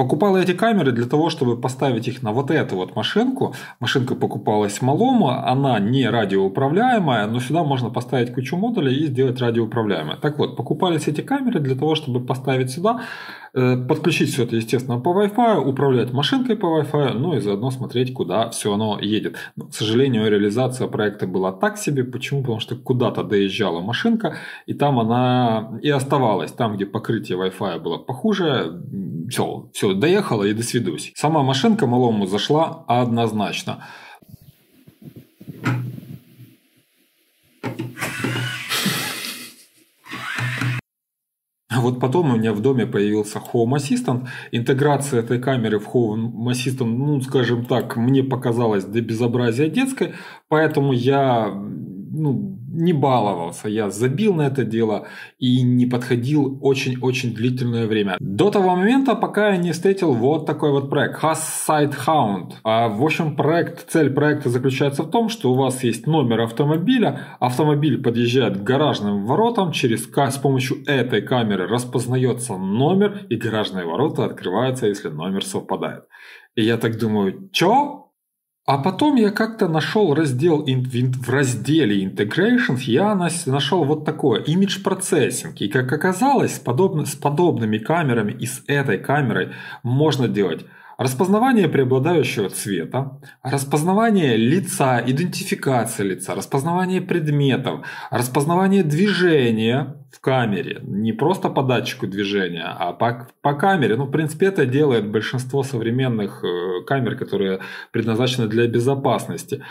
Покупал эти камеры для того, чтобы поставить их на вот эту вот машинку. Машинка покупалась малома, она не радиоуправляемая, но сюда можно поставить кучу модулей и сделать радиоуправляемой. Так вот, покупались эти камеры для того, чтобы поставить сюда, Э, подключить все это, естественно, по Wi-Fi, управлять машинкой по Wi-Fi, ну и заодно смотреть, куда все оно едет. Но, к сожалению, реализация проекта была так себе. Почему? Потому что куда-то доезжала машинка, и там она и оставалась. Там, где покрытие Wi-Fi было похуже, все, все, доехала и досвидусь. Сама машинка малому зашла однозначно. А вот потом у меня в доме появился Home Assistant. Интеграция этой камеры в Home Assistant, ну, скажем так, мне показалась до безобразия детской, поэтому я ну, не баловался, я забил на это дело и не подходил очень-очень длительное время. До того момента, пока я не встретил вот такой вот проект, Has Side Hound. А, в общем, проект, цель проекта заключается в том, что у вас есть номер автомобиля, автомобиль подъезжает к гаражным воротам, через, с помощью этой камеры распознается номер, и гаражные ворота открываются, если номер совпадает. И я так думаю, чё? А потом я как-то нашел раздел в разделе Integrations, я нашел вот такое, Image Processing. И как оказалось, с, подобно, с подобными камерами и с этой камерой можно делать Распознавание преобладающего цвета, распознавание лица, идентификация лица, распознавание предметов, распознавание движения, в камере. Не просто по датчику движения, а по, по камере. Ну, в принципе, это делает большинство современных э, камер, которые предназначены для безопасности.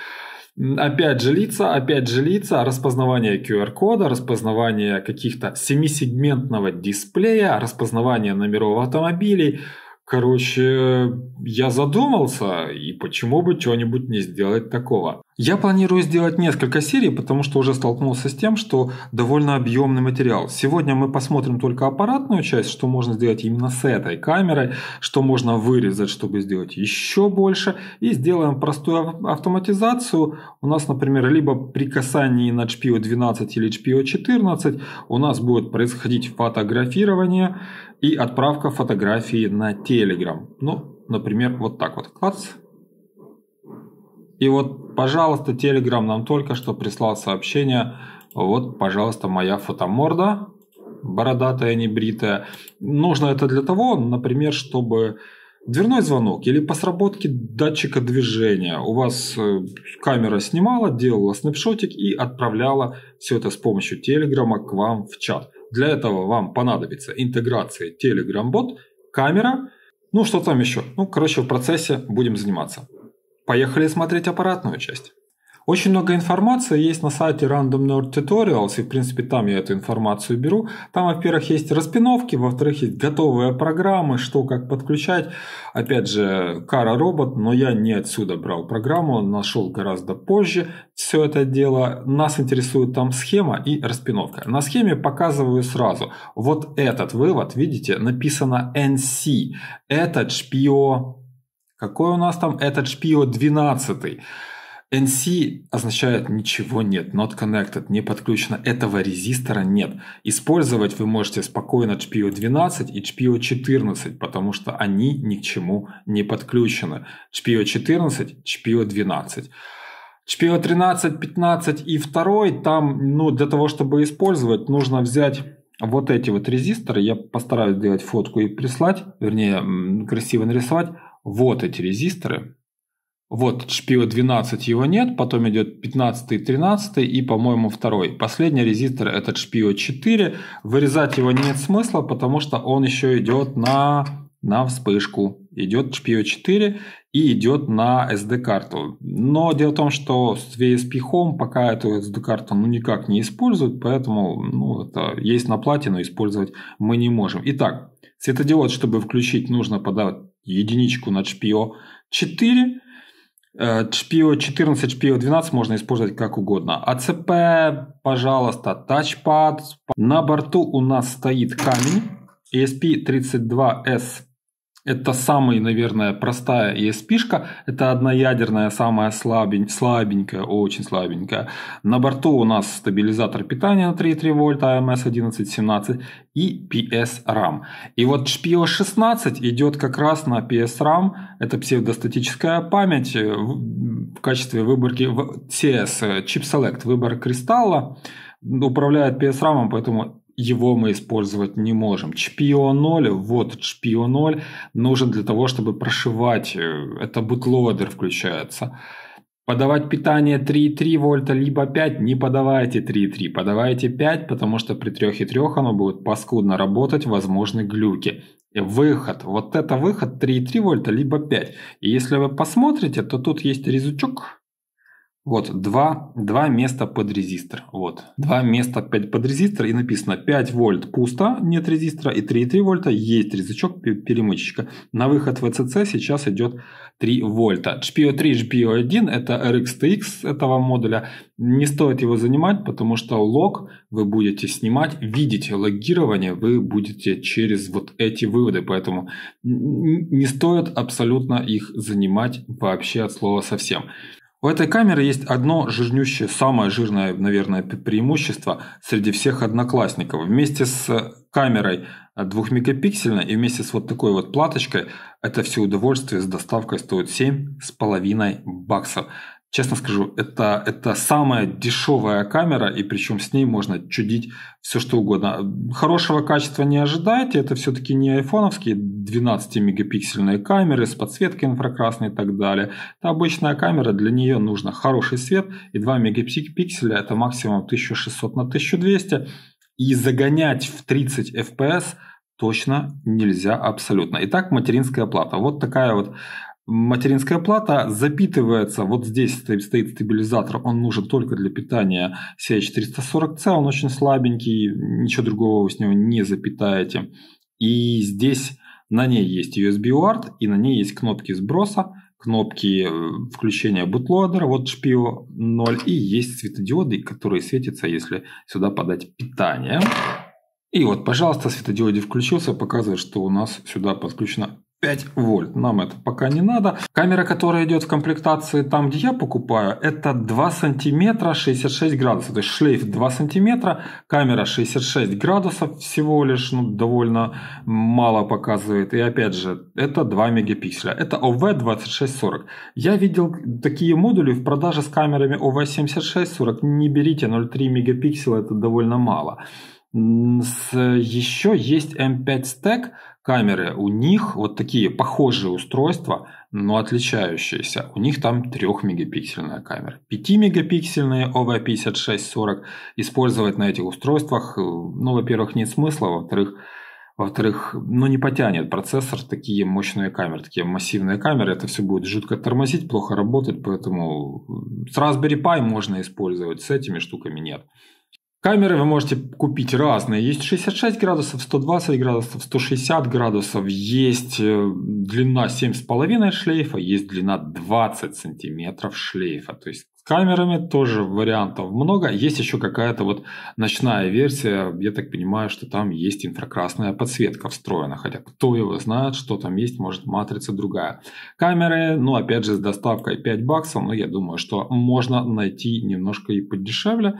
Опять же лица, опять же лица, распознавание QR-кода, распознавание каких-то семисегментного дисплея, распознавание номеров автомобилей. Короче, я задумался, и почему бы чего-нибудь не сделать такого. Я планирую сделать несколько серий, потому что уже столкнулся с тем, что довольно объемный материал. Сегодня мы посмотрим только аппаратную часть, что можно сделать именно с этой камерой, что можно вырезать, чтобы сделать еще больше. И сделаем простую автоматизацию. У нас, например, либо при касании на HPO 12 или HPO 14 у нас будет происходить фотографирование и отправка фотографии на Telegram. Ну, например, вот так вот. Клац. И вот пожалуйста, Telegram нам только что прислал сообщение. Вот, пожалуйста, моя фотоморда, бородатая, не бритая. Нужно это для того, например, чтобы дверной звонок или по сработке датчика движения. У вас э, камера снимала, делала снапшотик и отправляла все это с помощью Телеграма к вам в чат. Для этого вам понадобится интеграция Telegram-бот, камера, ну что там еще. Ну, короче, в процессе будем заниматься. Поехали смотреть аппаратную часть. Очень много информации есть на сайте Random Nerd Tutorials, и в принципе там я эту информацию беру. Там, во-первых, есть распиновки, во-вторых, есть готовые программы, что как подключать. Опять же, Кара Робот, но я не отсюда брал программу, нашел гораздо позже все это дело. Нас интересует там схема и распиновка. На схеме показываю сразу. Вот этот вывод, видите, написано NC. Этот шпио какой у нас там этот шпио 12? NC означает ничего нет, not connected, не подключено, этого резистора нет. Использовать вы можете спокойно HPO 12 и HPO 14, потому что они ни к чему не подключены. HPO 14, HPO 12. HPO 13, 15 и 2, там, ну, для того, чтобы использовать, нужно взять вот эти вот резисторы. Я постараюсь сделать фотку и прислать, вернее, красиво нарисовать вот эти резисторы. Вот шпио 12 его нет, потом идет 15 13 и, по-моему, второй. Последний резистор этот шпио 4. Вырезать его нет смысла, потому что он еще идет на, на вспышку. Идет шпио 4 и идет на SD-карту. Но дело в том, что с VSP Home пока эту SD-карту ну, никак не используют, поэтому ну, это есть на плате, но использовать мы не можем. Итак, светодиод, чтобы включить, нужно подавать единичку на HPO 4. HPO 14, HPO 12 можно использовать как угодно. АЦП, пожалуйста, тачпад. На борту у нас стоит камень ESP32S это самая, наверное, простая ESP-шка. Это одноядерная, самая слабень, слабенькая, очень слабенькая. На борту у нас стабилизатор питания на 3,3 вольта, AMS 1117 и PS-RAM. И вот PO-16 идет как раз на PS-RAM. Это псевдостатическая память в качестве выборки CS, э, Chip Select, выбор кристалла управляет PS RAM, поэтому его мы использовать не можем. HPO0, вот HPO0 нужен для того, чтобы прошивать, э, это бутлодер включается. Подавать питание 3,3 вольта, либо 5, не подавайте 3,3, подавайте 5, потому что при 3,3 оно будет паскудно работать, возможны глюки. И выход, вот это выход 3,3 вольта, либо 5. И если вы посмотрите, то тут есть резучок, вот, два, два места под резистор. Вот, два места под резистор и написано 5 вольт пусто, нет резистора, и 3,3 вольта есть резачок перемычечка. На выход ВЦЦ сейчас идет 3 вольта. GPO3, GPO1 это RXTX этого модуля. Не стоит его занимать, потому что лог вы будете снимать, видеть логирование вы будете через вот эти выводы, поэтому не стоит абсолютно их занимать вообще от слова совсем. У этой камеры есть одно жирнющее, самое жирное, наверное, преимущество среди всех одноклассников. Вместе с э, камерой 2 э, мегапиксельной и вместе с вот такой вот платочкой это все удовольствие с доставкой стоит 7,5 баксов. Честно скажу, это, это самая дешевая камера, и причем с ней можно чудить все что угодно. Хорошего качества не ожидайте, это все-таки не айфоновские 12-мегапиксельные камеры с подсветкой инфракрасной и так далее. Это обычная камера, для нее нужно хороший свет, и 2 мегапикселя это максимум 1600 на 1200, и загонять в 30 FPS – точно нельзя абсолютно. Итак, материнская плата. Вот такая вот материнская плата запитывается, вот здесь стоит, стабилизатор, он нужен только для питания CH440C, он очень слабенький, ничего другого вы с него не запитаете. И здесь на ней есть USB UART, и на ней есть кнопки сброса, кнопки э, включения бутлодера, вот шпио 0, и есть светодиоды, которые светятся, если сюда подать питание. И вот, пожалуйста, светодиоды включился, показывает, что у нас сюда подключено 5 вольт. Нам это пока не надо. Камера, которая идет в комплектации там, где я покупаю, это 2 сантиметра 66 градусов. То есть шлейф 2 сантиметра, камера 66 градусов всего лишь, ну, довольно мало показывает. И опять же, это 2 мегапикселя. Это OV2640. Я видел такие модули в продаже с камерами OV7640. Не берите 0,3 мегапикселя, это довольно мало. Еще есть M5 эм Stack камеры, у них вот такие похожие устройства, но отличающиеся. У них там 3-мегапиксельная камера. 5-мегапиксельные OV5640 использовать на этих устройствах, э, ну, во-первых, нет смысла, во-вторых, во-вторых, ну не потянет процессор такие мощные камеры, такие массивные камеры, это все будет жутко тормозить, плохо работать, поэтому э, с Raspberry Pi можно использовать, с этими штуками нет. Камеры вы можете купить разные. Есть 66 градусов, 120 градусов, 160 градусов. Есть э, длина 7,5 шлейфа, есть длина 20 сантиметров шлейфа. То есть с камерами тоже вариантов много. Есть еще какая-то вот ночная версия. Я так понимаю, что там есть инфракрасная подсветка встроена. Хотя кто его знает, что там есть, может матрица другая. Камеры, ну опять же с доставкой 5 баксов. Но я думаю, что можно найти немножко и подешевле.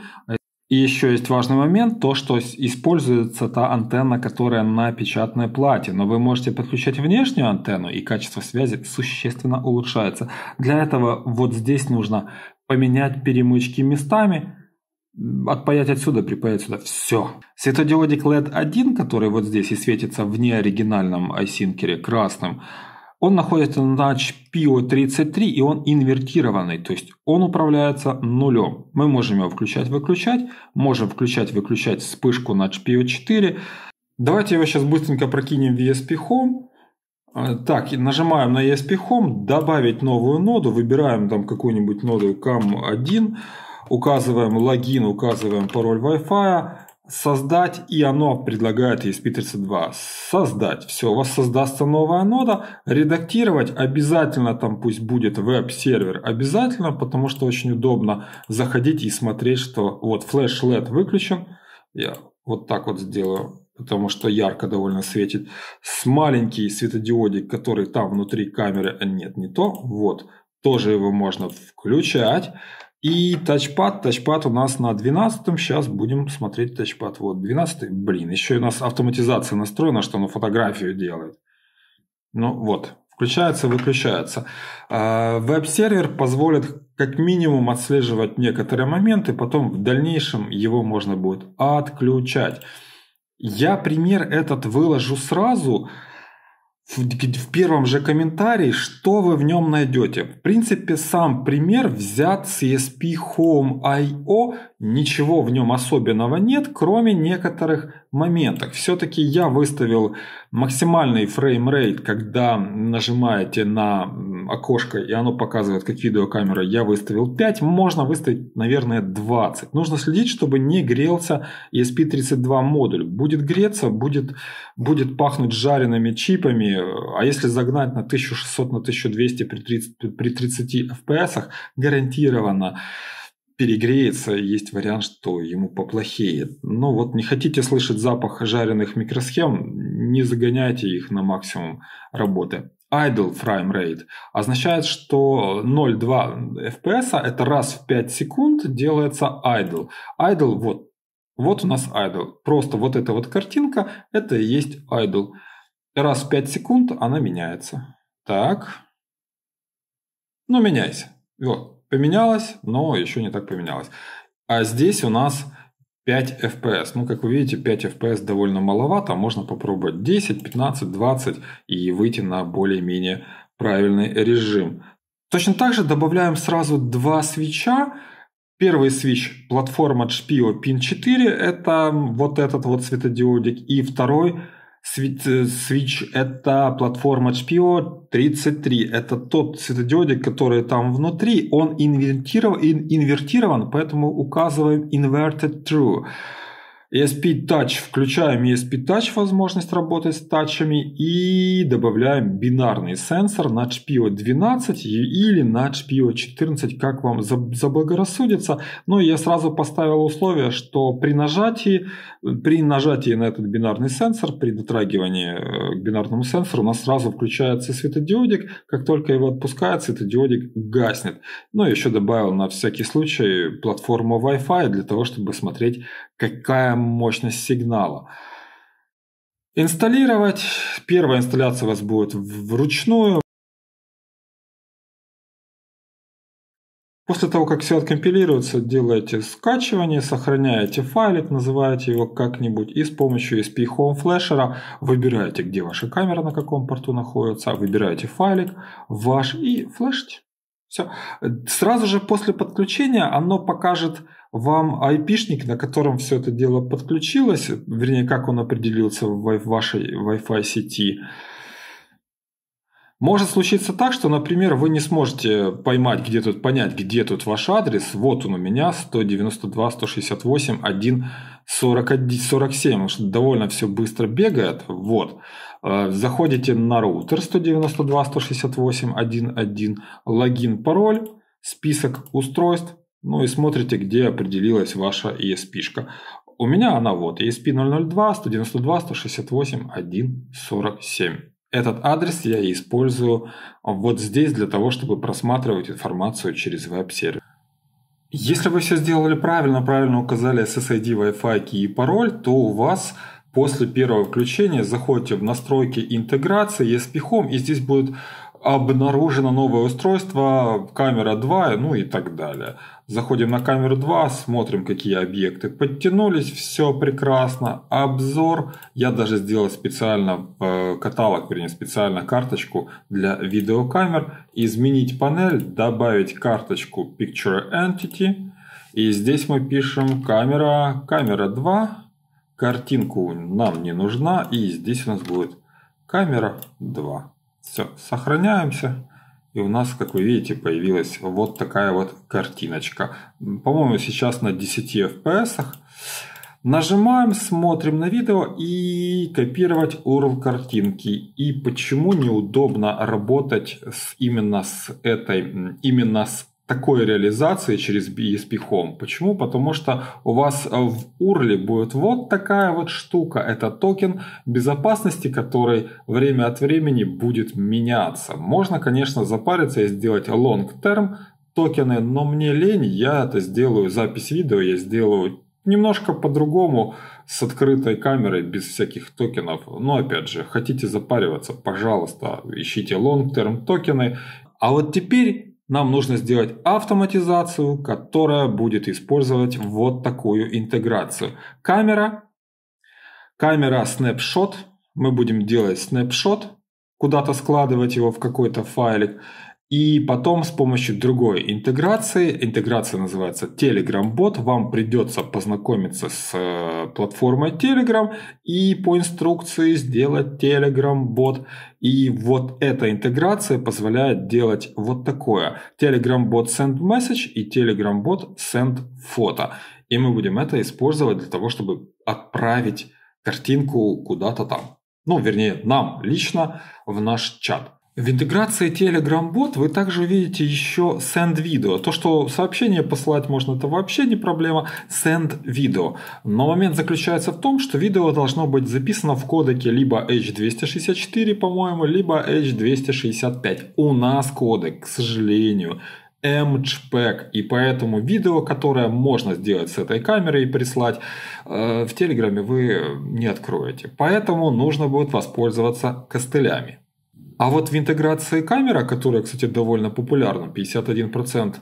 И еще есть важный момент, то, что используется та антенна, которая на печатной плате. Но вы можете подключать внешнюю антенну, и качество связи существенно улучшается. Для этого вот здесь нужно поменять перемычки местами, отпаять отсюда, припаять сюда. Все. Светодиодик LED-1, который вот здесь и светится в неоригинальном айсинкере красным, он находится на HPO33 и он инвертированный, то есть он управляется нулем. Мы можем его включать-выключать, можем включать-выключать вспышку на HPO4. Давайте его сейчас быстренько прокинем в ESP Home. Э, так, нажимаем на ESP Home, добавить новую ноду, выбираем там какую-нибудь ноду CAM1, указываем логин, указываем пароль Wi-Fi, создать, и оно предлагает ESP32 2. Создать. Все, у вас создастся новая нода. Редактировать обязательно там пусть будет веб-сервер. Обязательно, потому что очень удобно заходить и смотреть, что вот флеш LED выключен. Я вот так вот сделаю потому что ярко довольно светит. С маленький светодиодик, который там внутри камеры, э, нет, не то, вот, тоже его можно включать. И тачпад, тачпад у нас на 12-м, сейчас будем смотреть тачпад. Вот 12 блин, еще у нас автоматизация настроена, что она фотографию делает. Ну вот, включается, выключается. А, веб-сервер позволит как минимум отслеживать некоторые моменты, потом в дальнейшем его можно будет отключать. Я пример этот выложу сразу, в, в первом же комментарии, что вы в нем найдете. В принципе, сам пример взят с ESP Home IO, ничего в нем особенного нет, кроме некоторых моментов. Все-таки я выставил максимальный фреймрейт, когда нажимаете на окошко, и оно показывает, как видеокамера. Я выставил 5, можно выставить, наверное, 20. Нужно следить, чтобы не грелся ESP32 модуль. Будет греться, будет, будет пахнуть жареными чипами, а если загнать на 1600, на 1200 при 30, при 30 FPS, гарантированно перегреется, есть вариант, что ему поплохеет. Но вот не хотите слышать запах жареных микросхем, не загоняйте их на максимум работы. Idle frame rate означает, что 0,2 FPS а это раз в 5 секунд делается idle. Idle вот, вот у нас idle. Просто вот эта вот картинка, это и есть idle. Раз в 5 секунд она меняется. Так. Ну, меняйся. Вот, поменялась, но еще не так поменялась. А здесь у нас 5 FPS. Ну, как вы видите, 5 FPS довольно маловато. Можно попробовать 10, 15, 20 и выйти на более-менее правильный режим. Точно так же добавляем сразу два свеча. Первый свич платформа GPIO PIN 4 это вот этот вот светодиодик и второй Э, Switch это платформа HPO 33. Это тот светодиодик, который там внутри. Он инвертирован, инвертирован поэтому указываем inverted true. ESP Touch, включаем ESP Touch, возможность работать с тачами, и добавляем бинарный сенсор Nudge PO 12 или Nudge PO 14, как вам заблагорассудится. Но я сразу поставил условие, что при нажатии, при нажатии на этот бинарный сенсор, при дотрагивании э, к бинарному сенсору, у нас сразу включается светодиодик, как только его отпускает, светодиодик гаснет. Но еще добавил на всякий случай платформу Wi-Fi для того, чтобы смотреть какая мощность сигнала. Инсталлировать. Первая инсталляция у вас будет вручную. После того, как все откомпилируется, делаете скачивание, сохраняете файлик, называете его как-нибудь и с помощью SP Home Flasher выбираете, где ваша камера, на каком порту находится, выбираете файлик ваш и флешите. Все. Сразу же после подключения оно покажет вам айпишник, на котором все это дело подключилось, вернее, как он определился в вашей Wi-Fi сети. Может случиться так, что, например, вы не сможете поймать, где тут, понять, где тут ваш адрес. Вот он у меня, 192, 168, 1, 47, потому что довольно все быстро бегает. Вот. Э, заходите на роутер 192.168.1.1, логин, пароль, список устройств, ну и смотрите, где определилась ваша ESP. -шка. У меня она вот ESP002.192.168.1.47. Этот адрес я использую вот здесь для того, чтобы просматривать информацию через веб-сервис. Если вы все сделали правильно, правильно указали SSID, Wi-Fi, и пароль, то у вас После первого включения заходите в настройки интеграции ESP-Home, и здесь будет обнаружено новое устройство, камера 2, ну и так далее. Заходим на камеру 2, смотрим, какие объекты подтянулись, все прекрасно, обзор. Я даже сделал специально э, каталог, вернее, специально карточку для видеокамер. Изменить панель, добавить карточку Picture Entity. И здесь мы пишем камера, камера 2, картинку нам не нужна. И здесь у нас будет камера 2. Все, сохраняемся. И у нас, как вы видите, появилась вот такая вот картиночка. По-моему, сейчас на 10 FPS. Нажимаем, смотрим на видео и копировать URL картинки. И почему неудобно работать с, именно с этой, именно с такой реализации через ESP Home. Почему? Потому что у вас э, в URL будет вот такая вот штука. Это токен безопасности, который время от времени будет меняться. Можно, конечно, запариться и сделать long-term токены, но мне лень, я это сделаю запись видео, я сделаю немножко по-другому с открытой камерой, без всяких токенов. Но опять же, хотите запариваться, пожалуйста, ищите long-term токены. А вот теперь нам нужно сделать автоматизацию, которая будет использовать вот такую интеграцию. Камера, камера snapshot, мы будем делать snapshot, куда-то складывать его в какой-то файлик. И потом с помощью другой интеграции, интеграция называется Telegram Bot, вам придется познакомиться с э, платформой Telegram и по инструкции сделать Telegram Bot. И вот эта интеграция позволяет делать вот такое. Telegram Bot Send Message и Telegram Bot Send Photo. И мы будем это использовать для того, чтобы отправить картинку куда-то там. Ну, вернее, нам лично в наш чат. В интеграции Telegram-бот вы также увидите еще Send Video. То, что сообщение посылать можно, это вообще не проблема. Send Video. Но момент заключается в том, что видео должно быть записано в кодеке либо H264, по-моему, либо H265. У нас кодек, к сожалению, MCHPEG. И поэтому видео, которое можно сделать с этой камерой и прислать, э, в Телеграме вы не откроете. Поэтому нужно будет воспользоваться костылями. А вот в интеграции камера, которая, кстати, довольно популярна, 51%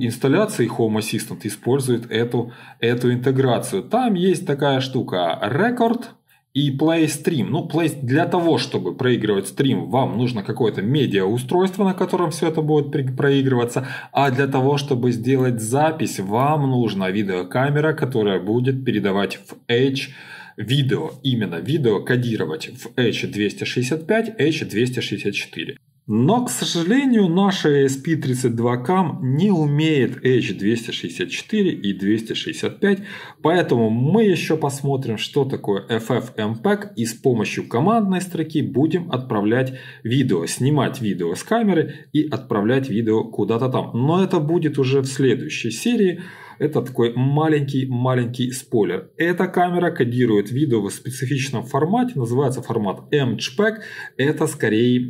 инсталляций Home Assistant использует эту, эту интеграцию. Там есть такая штука Record и Play Stream. Ну, play, для того, чтобы проигрывать стрим, вам нужно какое-то медиа-устройство, на котором все это будет проигрываться. А для того, чтобы сделать запись, вам нужна видеокамера, которая будет передавать в Edge видео, именно видео кодировать в H265, H264. Но, к сожалению, наша ESP32CAM не умеет H264 и 265, поэтому мы еще посмотрим, что такое FFmpeg и с помощью командной строки будем отправлять видео, снимать видео с камеры и отправлять видео куда-то там. Но это будет уже в следующей серии. Это такой маленький-маленький спойлер. Эта камера кодирует видео в специфичном формате, называется формат MJPEG. Это скорее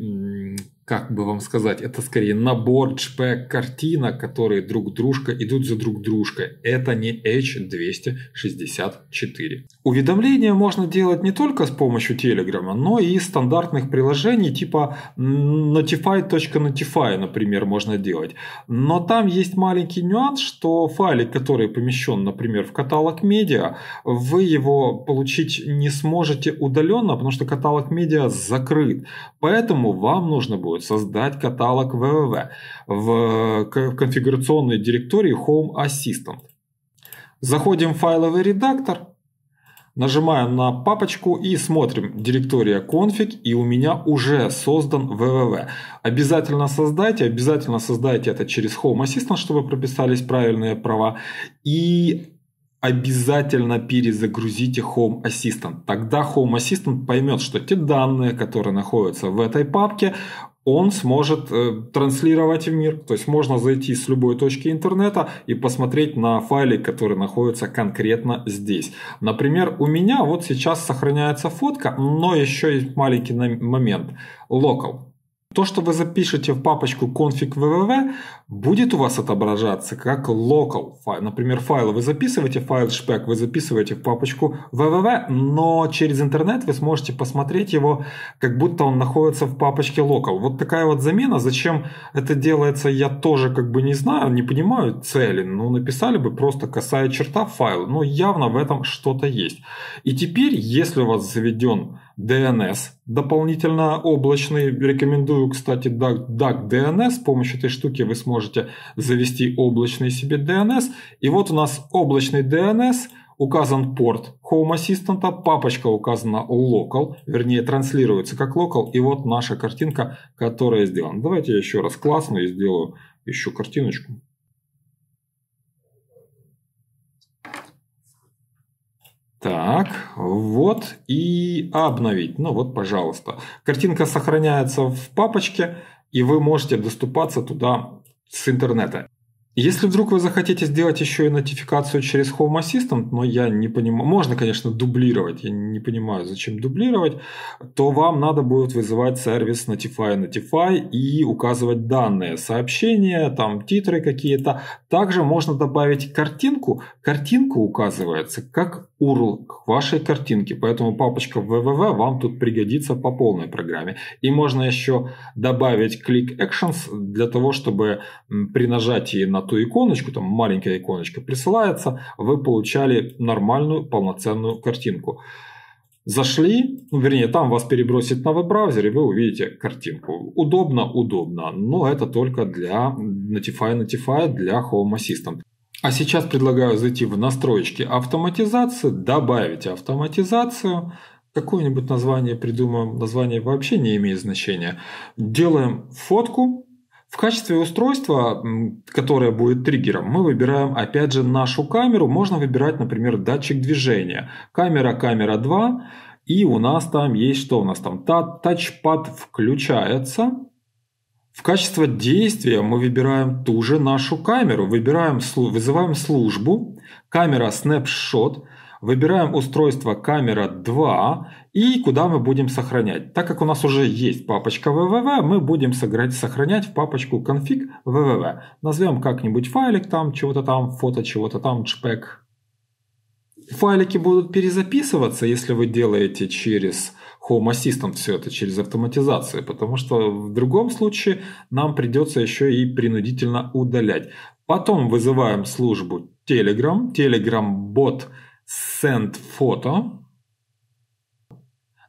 как бы вам сказать, это скорее набор JPEG картинок, которые друг дружка идут за друг дружкой. Это не H264. Уведомления можно делать не только с помощью Telegram, но и стандартных приложений типа notify.notify, например, можно делать. Но там есть маленький нюанс, что файлик, который помещен, например, в каталог медиа, вы его получить не сможете удаленно, потому что каталог медиа закрыт. Поэтому вам нужно будет создать каталог www в конфигурационной директории Home Assistant. Заходим в файловый редактор, нажимаем на папочку и смотрим директория config и у меня уже создан www. Обязательно создайте, обязательно создайте это через Home Assistant, чтобы прописались правильные права. И обязательно перезагрузите Home Assistant. Тогда Home Assistant поймет, что те данные, которые находятся в этой папке, он сможет э, транслировать в мир. То есть можно зайти с любой точки интернета и посмотреть на файлы, которые находятся конкретно здесь. Например, у меня вот сейчас сохраняется фотка, но еще есть маленький момент. Local. То, что вы запишете в папочку config www, будет у вас отображаться как local файл. Например, файл вы записываете, файл шпек вы записываете в папочку www, но через интернет вы сможете посмотреть его, как будто он находится в папочке local. Вот такая вот замена. Зачем это делается, я тоже как бы не знаю, не понимаю цели. Но ну, написали бы просто косая черта файл. Но ну, явно в этом что-то есть. И теперь, если у вас заведен DNS. Дополнительно облачный, рекомендую, кстати, DNS с помощью этой штуки вы сможете завести облачный себе DNS. И вот у нас облачный DNS, указан порт Home Assistant, папочка указана Local, вернее транслируется как Local, и вот наша картинка, которая сделана. Давайте я еще раз классно классную сделаю, еще картиночку. Так, вот и обновить. Ну вот, пожалуйста. Картинка сохраняется в папочке, и вы можете доступаться туда с интернета. Если вдруг вы захотите сделать еще и нотификацию через Home Assistant, но я не понимаю, можно, конечно, дублировать, я не понимаю, зачем дублировать, то вам надо будет вызывать сервис Notify Notify и указывать данные, сообщения, там титры какие-то. Также можно добавить картинку. Картинка указывается как URL к вашей картинке, поэтому папочка www вам тут пригодится по полной программе. И можно еще добавить клик actions для того, чтобы при нажатии на ту иконочку, там маленькая иконочка присылается, вы получали нормальную полноценную картинку. Зашли, ну, вернее, там вас перебросит на веб-браузер, и вы увидите картинку. Удобно, удобно, но это только для Notify Notify, для Home Assistant. А сейчас предлагаю зайти в настройки автоматизации, добавить автоматизацию, какое-нибудь название придумаем, название вообще не имеет значения. Делаем фотку. В качестве устройства, которое будет триггером, мы выбираем опять же нашу камеру. Можно выбирать, например, датчик движения. Камера, камера 2. И у нас там есть что у нас там? Тачпад включается. В качестве действия мы выбираем ту же нашу камеру, выбираем, вызываем службу, камера snapshot, выбираем устройство камера 2 и куда мы будем сохранять. Так как у нас уже есть папочка www, мы будем сохранять в папочку config www. Назовем как-нибудь файлик там, чего-то там, фото чего-то там, чпек, Файлики будут перезаписываться, если вы делаете через Home Assistant все это, через автоматизацию, потому что в другом случае нам придется еще и принудительно удалять. Потом вызываем службу Telegram, Telegram bot send photo,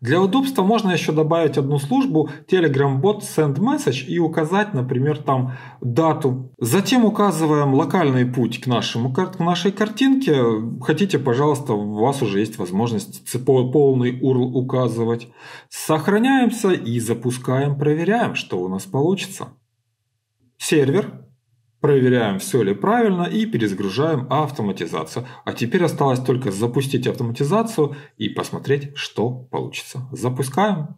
для удобства можно еще добавить одну службу Telegram Bot Send Message и указать, например, там дату. Затем указываем локальный путь к, нашему, к нашей картинке. Хотите, пожалуйста, у вас уже есть возможность полный URL указывать. Сохраняемся и запускаем, проверяем, что у нас получится. Сервер Проверяем, все ли правильно и перезагружаем автоматизацию. А теперь осталось только запустить автоматизацию и посмотреть, что получится. Запускаем.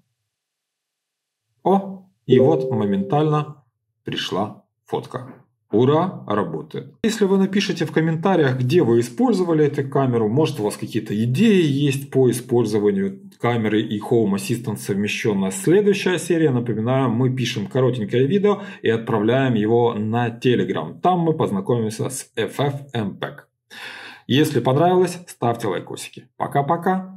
О, и вот моментально пришла фотка. Ура, работает. Если вы напишите в комментариях, где вы использовали эту камеру, может у вас какие-то идеи есть по использованию камеры и Home Assistant совмещенно. Следующая серия, напоминаю, мы пишем коротенькое видео и отправляем его на Telegram. Там мы познакомимся с FFmpeg. Если понравилось, ставьте лайкосики. Пока-пока.